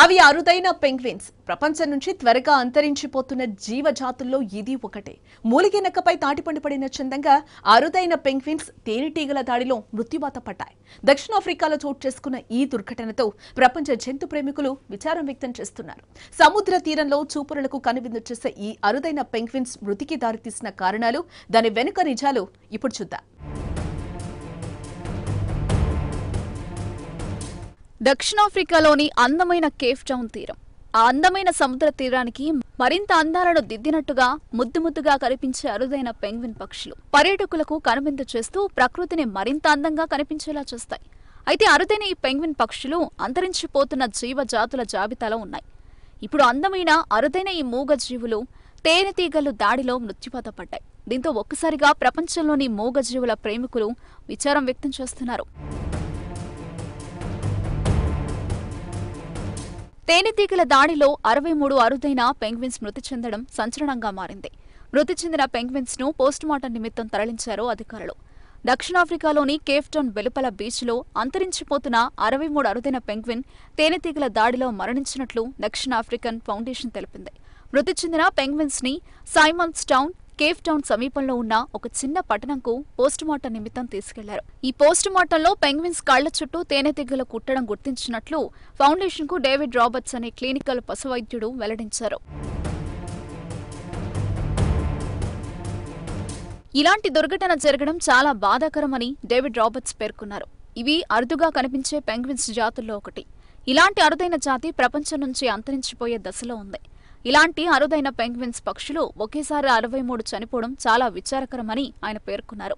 అవి అరుదైన పెంగ్విన్స్ ప్రపంచం నుంచి త్వరగా అంతరించిపోతున్న జీవజాతుల్లో ఇది ఒకటే మూలిగే నక్కపై తాటిపండు పడిన చందంగా అరుదైన పెంగ్విన్స్ తేనెటీగల దాడిలో మృత్యువాత పడ్డాయి దక్షిణాఫ్రికాలో చోటు చేసుకున్న ఈ దుర్ఘటనతో ప్రపంచ జంతు ప్రేమికులు విచారం వ్యక్తం చేస్తున్నారు సముద్ర తీరంలో చూపురులకు కనువిందు చేసే ఈ అరుదైన పెంగ్విన్స్ మృతికి దారితీసిన కారణాలు దాని వెనుక నిజాలు ఇప్పుడు చూద్దాం దక్షిణాఫ్రికాలోని అందమైన కేఫ్ టౌన్ తీరం ఆ అందమైన సముద్ర తీరానికి మరింత అందాలను దిద్దినట్టుగా ముద్దు ముద్దుగా కనిపించే అరుదైన పెంగ్విన్ పక్షులు పర్యాటకులకు కనువిందు చేస్తూ ప్రకృతిని మరింత అందంగా కనిపించేలా చేస్తాయి అయితే అరుదైన ఈ పెంగ్విన్ పక్షులు అంతరించిపోతున్న జీవజాతుల జాబితాలో ఉన్నాయి ఇప్పుడు అందమైన అరుదైన ఈ మూగజీవులు తేనెతీగలు దాడిలో మృత్యుపాత పడ్డాయి దీంతో ఒక్కసారిగా ప్రపంచంలోని మూగజీవుల ప్రేమికులు విచారం వ్యక్తం చేస్తున్నారు తేనెతీగల దాడిలో అరవై మూడు అరుదైన పెంగ్విన్స్ మృతి చెందడం సంచలనంగా మారింది మృతి చెందిన పెంగ్విన్స్ ను పోస్టుమార్టం నిమిత్తం తరలించారు అధికారులు దక్షిణాఫ్రికాలోని కేఫ్టౌన్ వెలుపల బీచ్లో అంతరించిపోతున్న అరవై మూడు అరుదైన పెంగ్విన్ తేనెతీగల దాడిలో మరణించినట్లు దక్షిణాఫ్రికన్ ఫౌండేషన్ తెలిపింది మృతి చెందిన పెంగ్విన్స్ ని సైమన్స్ టౌన్ కేఫ్ టౌన్ సమీపంలో ఉన్న ఒక చిన్న పట్టణంకు పోస్టుమార్టం నిమిత్తం తీసుకెళ్లారు ఈ పోస్టుమార్టంలో పెంగ్విన్స్ కాళ్ల చుట్టూ తేనెతీగలు కుట్టడం గుర్తించినట్లు ఫౌండేషన్కు డేవిడ్ రాబర్ట్స్ అనే క్లినికల్ పశువైద్యుడు వెల్లడించారు ఇలాంటి దుర్ఘటన జరగడం చాలా బాధాకరమని డేవిడ్ రాబర్ట్స్ పేర్కొన్నారు ఇవి అరుదుగా కనిపించే పెంగ్విన్స్ జాతుల్లో ఒకటి ఇలాంటి అరుదైన జాతి ప్రపంచం నుంచి అంతరించిపోయే దశలో ఉంది ఇలాంటి అరుదైన పెంగ్విన్స్ పక్షులు ఒకేసారి అరవై మూడు చనిపోవడం చాలా విచారకరమని ఆయన పేర్కొన్నారు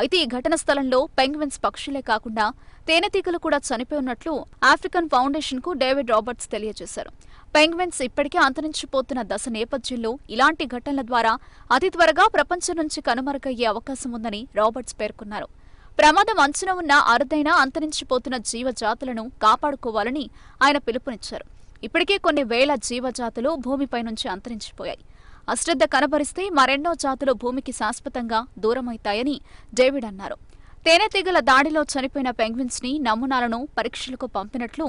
అయితే ఈ ఘటన స్థలంలో పెంగ్విన్స్ పక్షులే కాకుండా తేనెటీగలు కూడా చనిపోయి ఉన్నట్లు ఆఫ్రికన్ ఫౌండేషన్ కు డేవిడ్ రాబర్ట్స్ తెలియజేశారు పెంగ్విన్స్ ఇప్పటికే అంతరించిపోతున్న దశ నేపథ్యంలో ఇలాంటి ఘటనల ద్వారా అతి త్వరగా ప్రపంచం నుంచి కనుమరుగయ్యే అవకాశం ఉందని రాబర్ట్స్ పేర్కొన్నారు ప్రమాదం అంచున ఉన్న అరుదైన అంతరించిపోతున్న జీవజాతులను కాపాడుకోవాలని ఆయన పిలుపునిచ్చారు ఇప్పటికే కొన్ని వేల జీవజాతులు భూమిపై నుంచి అంతరించిపోయాయి అశ్రద్ధ కనపరిస్తే మరెన్నో జాతులు భూమికి శాశ్వతంగా దూరమవుతాయని డేవిడ్ అన్నారు తేనెటీగల దాడిలో చనిపోయిన పెంగ్విన్స్ ని నమూనాలను పరీక్షలకు పంపినట్లు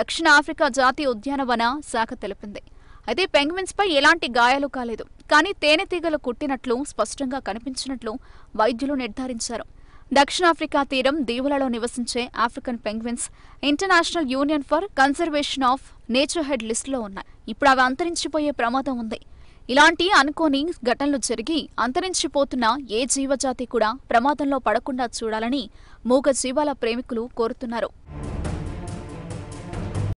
దక్షిణ ఆఫ్రికా జాతీయ ఉద్యానవన శాఖ తెలిపింది అయితే పెంగ్విన్స్ పై ఎలాంటి గాయాలు కాలేదు కానీ తేనెటీగలు కుట్టినట్లు స్పష్టంగా కనిపించినట్లు వైద్యులు నిర్ధారించారు దక్షిణాఫ్రికా తీరం దీవులలో నివసించే African penguins International Union for Conservation of Nature red లిస్టులో ఉన్నాయి ఇప్పుడు అవి అంతరించిపోయే ప్రమాదం ఉంది ఇలాంటి అనుకోని ఘటనలు జరిగి అంతరించిపోతున్న ఏ జీవజాతి కూడా ప్రమాదంలో పడకుండా చూడాలని మూగ జీవాల ప్రేమికులు కోరుతున్నారు